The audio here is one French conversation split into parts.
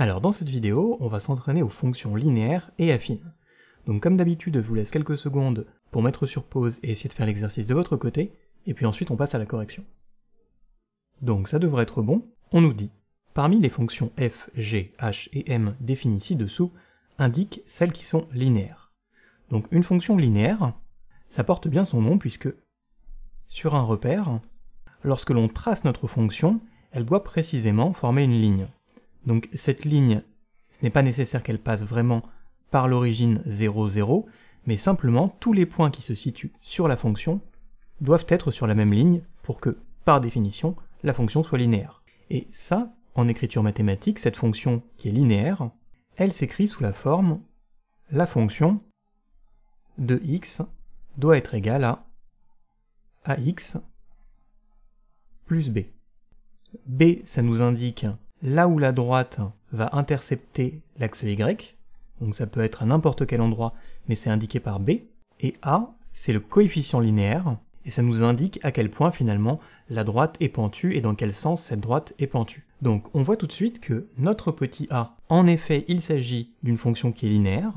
Alors dans cette vidéo, on va s'entraîner aux fonctions linéaires et affines. Donc comme d'habitude, je vous laisse quelques secondes pour mettre sur pause et essayer de faire l'exercice de votre côté, et puis ensuite on passe à la correction. Donc ça devrait être bon. On nous dit « Parmi les fonctions f, g, h et m définies ci-dessous, indique celles qui sont linéaires. » Donc une fonction linéaire, ça porte bien son nom puisque sur un repère, lorsque l'on trace notre fonction, elle doit précisément former une ligne. Donc cette ligne, ce n'est pas nécessaire qu'elle passe vraiment par l'origine 0, 0, mais simplement tous les points qui se situent sur la fonction doivent être sur la même ligne pour que, par définition, la fonction soit linéaire. Et ça, en écriture mathématique, cette fonction qui est linéaire, elle s'écrit sous la forme la fonction de x doit être égale à ax plus b. b, ça nous indique là où la droite va intercepter l'axe Y, donc ça peut être à n'importe quel endroit, mais c'est indiqué par B, et A, c'est le coefficient linéaire, et ça nous indique à quel point finalement la droite est pentue et dans quel sens cette droite est pentue. Donc on voit tout de suite que notre petit a, en effet, il s'agit d'une fonction qui est linéaire.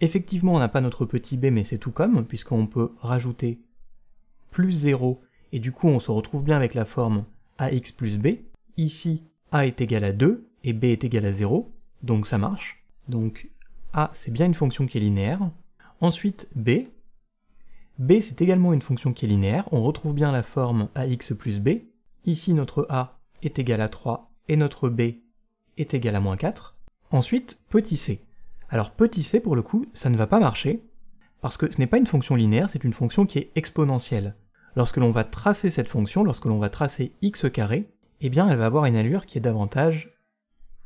Effectivement, on n'a pas notre petit b, mais c'est tout comme, puisqu'on peut rajouter plus 0, et du coup on se retrouve bien avec la forme ax plus b. Ici, a est égal à 2 et b est égal à 0, donc ça marche. Donc a c'est bien une fonction qui est linéaire. Ensuite b, b c'est également une fonction qui est linéaire, on retrouve bien la forme ax plus b. Ici notre a est égal à 3 et notre b est égal à moins 4. Ensuite petit c. Alors petit c pour le coup ça ne va pas marcher, parce que ce n'est pas une fonction linéaire, c'est une fonction qui est exponentielle. Lorsque l'on va tracer cette fonction, lorsque l'on va tracer x carré, eh bien elle va avoir une allure qui est davantage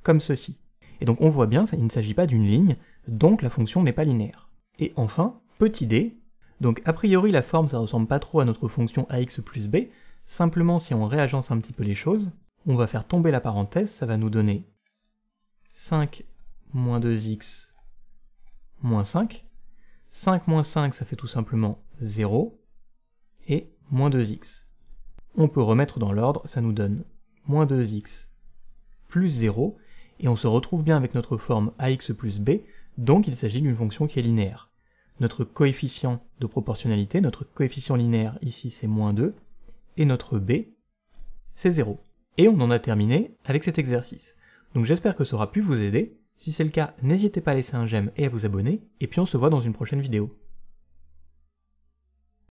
comme ceci. Et donc on voit bien, il ne s'agit pas d'une ligne, donc la fonction n'est pas linéaire. Et enfin, petit d, donc a priori la forme ça ressemble pas trop à notre fonction ax plus b, simplement si on réagence un petit peu les choses, on va faire tomber la parenthèse, ça va nous donner 5 moins 2x moins 5, 5 moins 5 ça fait tout simplement 0, et moins 2x. On peut remettre dans l'ordre, ça nous donne moins 2x plus 0, et on se retrouve bien avec notre forme ax plus b, donc il s'agit d'une fonction qui est linéaire. Notre coefficient de proportionnalité, notre coefficient linéaire ici c'est moins 2, et notre b c'est 0. Et on en a terminé avec cet exercice. Donc j'espère que ça aura pu vous aider, si c'est le cas n'hésitez pas à laisser un j'aime et à vous abonner, et puis on se voit dans une prochaine vidéo.